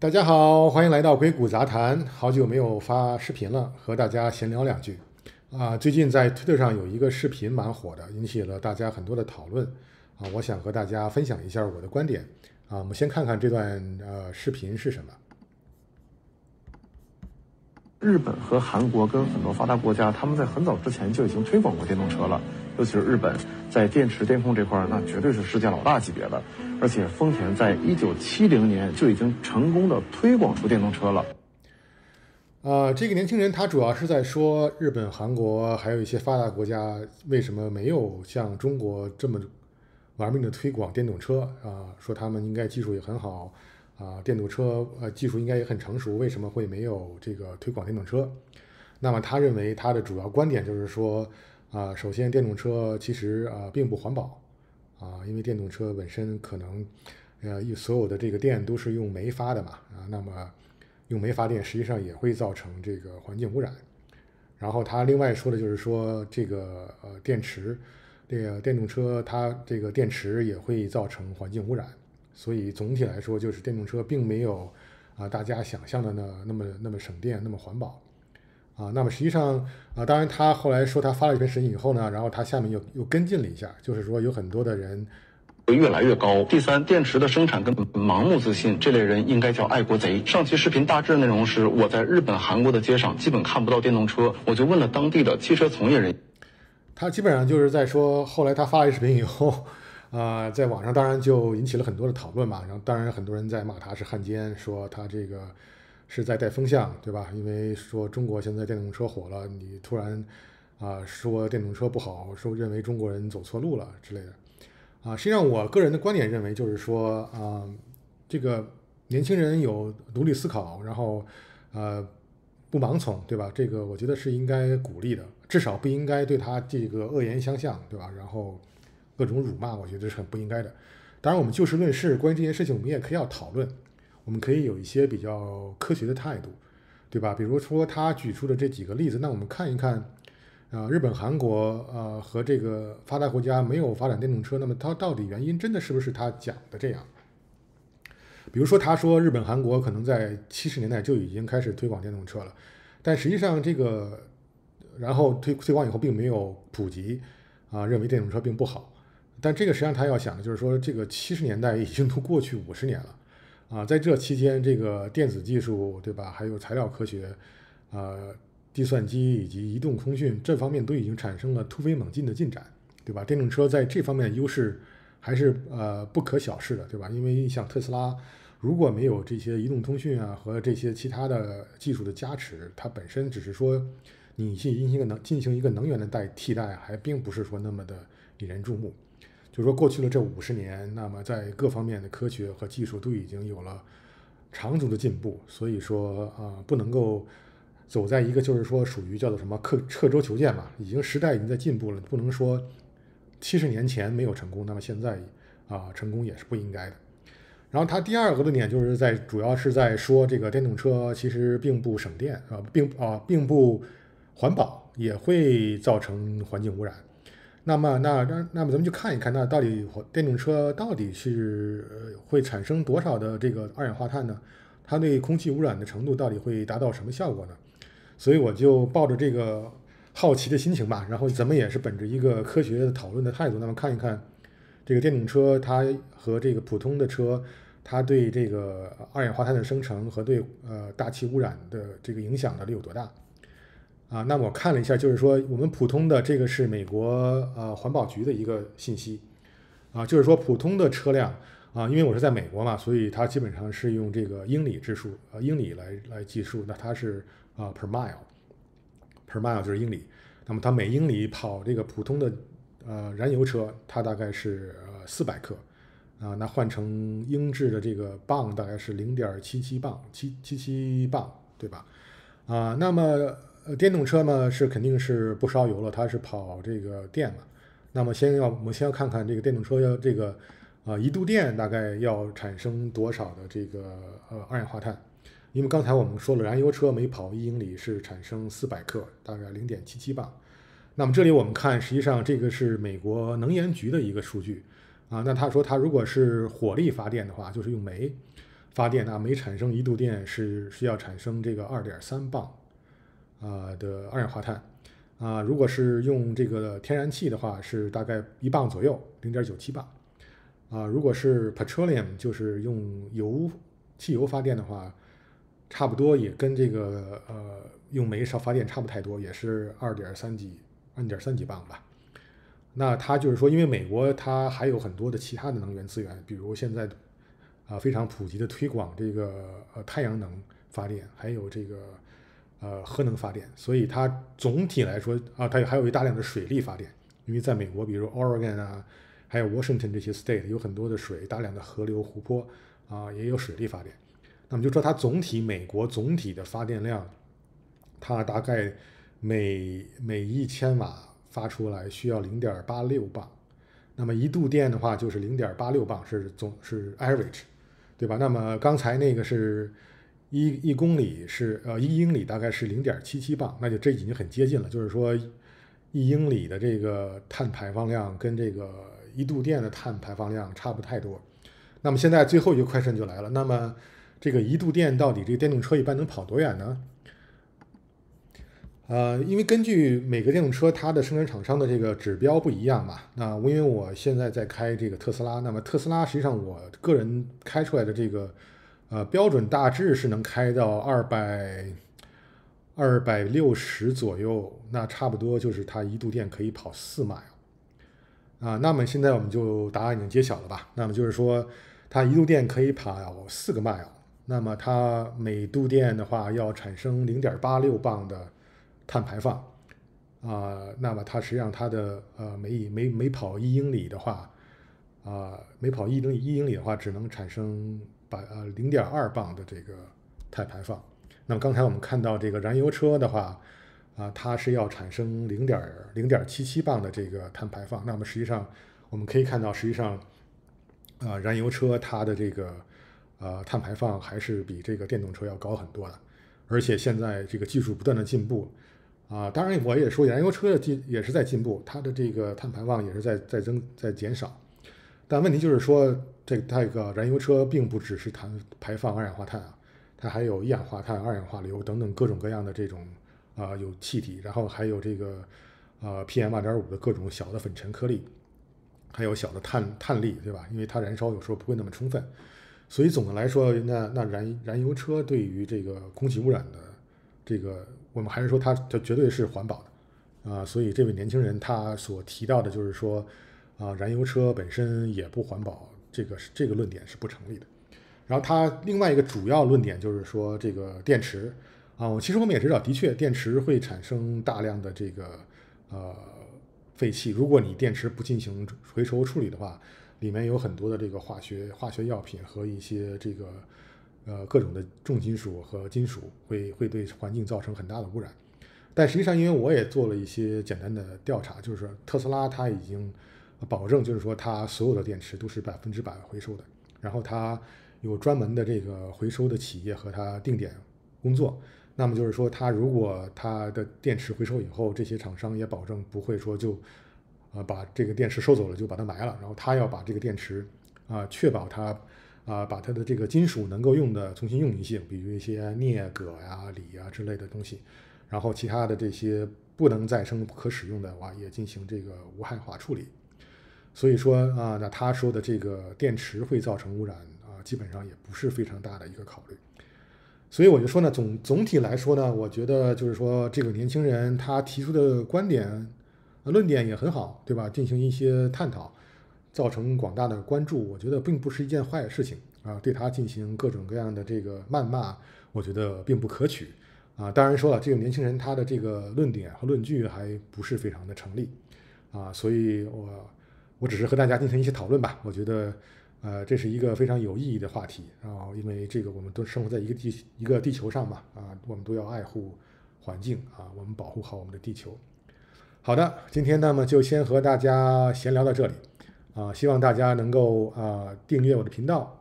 大家好，欢迎来到硅谷杂谈。好久没有发视频了，和大家闲聊两句。啊，最近在推特上有一个视频蛮火的，引起了大家很多的讨论。啊，我想和大家分享一下我的观点。啊，我们先看看这段呃视频是什么。日本和韩国跟很多发达国家，他们在很早之前就已经推广过电动车了。尤其是日本在电池电控这块儿，那绝对是世界老大级别的。而且丰田在一九七零年就已经成功的推广出电动车了。啊，这个年轻人他主要是在说日本、韩国还有一些发达国家为什么没有像中国这么玩命的推广电动车？啊，说他们应该技术也很好啊，电动车呃技术应该也很成熟，为什么会没有这个推广电动车？那么他认为他的主要观点就是说。啊，首先电动车其实啊并不环保啊，因为电动车本身可能，呃，所有的这个电都是用煤发的嘛啊，那么用煤发电实际上也会造成这个环境污染。然后他另外说的就是说这个呃电池，这个电动车它这个电池也会造成环境污染。所以总体来说就是电动车并没有啊大家想象的那那么那么省电那么环保。啊，那么实际上，啊，当然他后来说他发了一篇视频以后呢，然后他下面又又跟进了一下，就是说有很多的人越来越高。第三，电池的生产跟盲目自信这类人应该叫爱国贼。上期视频大致内容是我在日本、韩国的街上基本看不到电动车，我就问了当地的汽车从业人员，他基本上就是在说，后来他发了一视频以后，啊，在网上当然就引起了很多的讨论嘛，然后当然很多人在骂他是汉奸，说他这个。是在带风向，对吧？因为说中国现在电动车火了，你突然啊说电动车不好，说认为中国人走错路了之类的，啊，实际上我个人的观点认为，就是说啊，这个年轻人有独立思考，然后呃不盲从，对吧？这个我觉得是应该鼓励的，至少不应该对他这个恶言相向，对吧？然后各种辱骂，我觉得是很不应该的。当然，我们就事论事，关于这件事情，我们也可以要讨论。我们可以有一些比较科学的态度，对吧？比如说他举出的这几个例子，那我们看一看，呃，日本、韩国，呃，和这个发达国家没有发展电动车，那么它到底原因真的是不是他讲的这样？比如说他说日本、韩国可能在七十年代就已经开始推广电动车了，但实际上这个然后推推广以后并没有普及，啊，认为电动车并不好，但这个实际上他要想的就是说，这个七十年代已经都过去五十年了。啊，在这期间，这个电子技术，对吧？还有材料科学，呃，计算机以及移动通讯这方面都已经产生了突飞猛进的进展，对吧？电动车在这方面优势还是呃不可小视的，对吧？因为像特斯拉，如果没有这些移动通讯啊和这些其他的技术的加持，它本身只是说你去进行一个能进行一个能源的代替代，还并不是说那么的引人注目。就是说，过去了这五十年，那么在各方面的科学和技术都已经有了长足的进步，所以说啊，不能够走在一个就是说属于叫做什么“刻刻舟求剑”嘛，已经时代已经在进步了，不能说七十年前没有成功，那么现在啊成功也是不应该的。然后他第二个论点就是在主要是在说，这个电动车其实并不省电啊，并啊并不环保，也会造成环境污染。那么，那那那么，咱们就看一看，那到底电动车到底是会产生多少的这个二氧化碳呢？它对空气污染的程度到底会达到什么效果呢？所以我就抱着这个好奇的心情吧，然后咱们也是本着一个科学的讨论的态度，那么看一看这个电动车它和这个普通的车，它对这个二氧化碳的生成和对呃大气污染的这个影响到底有多大？啊，那我看了一下，就是说我们普通的这个是美国呃环保局的一个信息，啊，就是说普通的车辆啊，因为我是在美国嘛，所以它基本上是用这个英里之数，呃英里来来计数。那它是啊 per mile，per mile 就是英里。那么它每英里跑这个普通的呃燃油车，它大概是呃四百克啊，那换成英制的这个磅，大概是零点七七磅，七七七磅，对吧？啊，那么。呃，电动车呢是肯定是不烧油了，它是跑这个电嘛。那么先要我们先要看看这个电动车要这个啊一度电大概要产生多少的这个呃二氧化碳。因为刚才我们说了，燃油车每跑一英里是产生四百克，大概零点七七磅。那么这里我们看，实际上这个是美国能源局的一个数据啊。那他说他如果是火力发电的话，就是用煤发电，那每产生一度电是需要产生这个二点三磅。啊的二氧化碳，啊，如果是用这个天然气的话，是大概一磅左右，零点九七磅。啊，如果是 petroleum，就是用油、汽油发电的话，差不多也跟这个呃用煤烧发电差不太多，也是二点三几、二点三几磅吧。那它就是说，因为美国它还有很多的其他的能源资源，比如现在啊非常普及的推广这个呃太阳能发电，还有这个。呃，核能发电，所以它总体来说啊，它有还有一大量的水力发电，因为在美国，比如 Oregon 啊，还有 Washington 这些 state 有很多的水，大量的河流、湖泊啊，也有水力发电。那么就说它总体美国总体的发电量，它大概每每一千瓦发出来需要0.86磅，那么一度电的话就是0.86磅是总是 average，对吧？那么刚才那个是。一一公里是呃一英里大概是零点七七磅，那就这已经很接近了。就是说，一英里的这个碳排放量跟这个一度电的碳排放量差不太多。那么现在最后一个快 n 就来了，那么这个一度电到底这个电动车一般能跑多远呢？呃，因为根据每个电动车它的生产厂商的这个指标不一样嘛。那因为我现在在开这个特斯拉，那么特斯拉实际上我个人开出来的这个。呃，标准大致是能开到二百二百六十左右，那差不多就是它一度电可以跑四 m 啊。那么现在我们就答案已经揭晓了吧？那么就是说，它一度电可以跑四个 mile。那么它每度电的话要产生零点八六磅的碳排放啊。那么它实际上它的呃每每每跑一英里的话，啊每跑一英一英里的话只能产生。把呃零点二磅的这个碳排放，那么刚才我们看到这个燃油车的话，啊，它是要产生零点零点七七磅的这个碳排放。那么实际上我们可以看到，实际上，呃，燃油车它的这个呃碳排放还是比这个电动车要高很多的。而且现在这个技术不断的进步，啊，当然我也说燃油车的进也是在进步，它的这个碳排放也是在在增在减少。但问题就是说，这个它一个燃油车并不只是谈排放二氧化碳啊，它还有一氧化碳、二氧化硫等等各种各样的这种啊有气体，然后还有这个呃 PM 二点五的各种小的粉尘颗粒，还有小的碳碳粒，对吧？因为它燃烧有时候不会那么充分，所以总的来说，那那燃燃油车对于这个空气污染的这个，我们还是说它它绝对是环保的啊。所以这位年轻人他所提到的就是说。啊，燃油车本身也不环保，这个是这个论点是不成立的。然后它另外一个主要论点就是说，这个电池啊，我其实我们也知道，的确电池会产生大量的这个呃废气。如果你电池不进行回收处理的话，里面有很多的这个化学化学药品和一些这个呃各种的重金属和金属，会会对环境造成很大的污染。但实际上，因为我也做了一些简单的调查，就是特斯拉它已经保证就是说，它所有的电池都是百分之百回收的。然后它有专门的这个回收的企业和它定点工作。那么就是说，它如果它的电池回收以后，这些厂商也保证不会说就啊把这个电池收走了就把它埋了。然后它要把这个电池啊确保它啊把它的这个金属能够用的重新用一性，比如一些镍、铬呀、锂呀之类的东西。然后其他的这些不能再生、不可使用的话，也进行这个无害化处理。所以说啊，那他说的这个电池会造成污染啊，基本上也不是非常大的一个考虑。所以我就说呢，总总体来说呢，我觉得就是说，这个年轻人他提出的观点、论点也很好，对吧？进行一些探讨，造成广大的关注，我觉得并不是一件坏事情啊。对他进行各种各样的这个谩骂，我觉得并不可取啊。当然说了，这个年轻人他的这个论点和论据还不是非常的成立啊，所以我。我只是和大家进行一些讨论吧，我觉得，呃，这是一个非常有意义的话题啊，因为这个我们都生活在一个地一个地球上嘛，啊，我们都要爱护环境啊，我们保护好我们的地球。好的，今天那么就先和大家闲聊到这里，啊，希望大家能够啊订阅我的频道。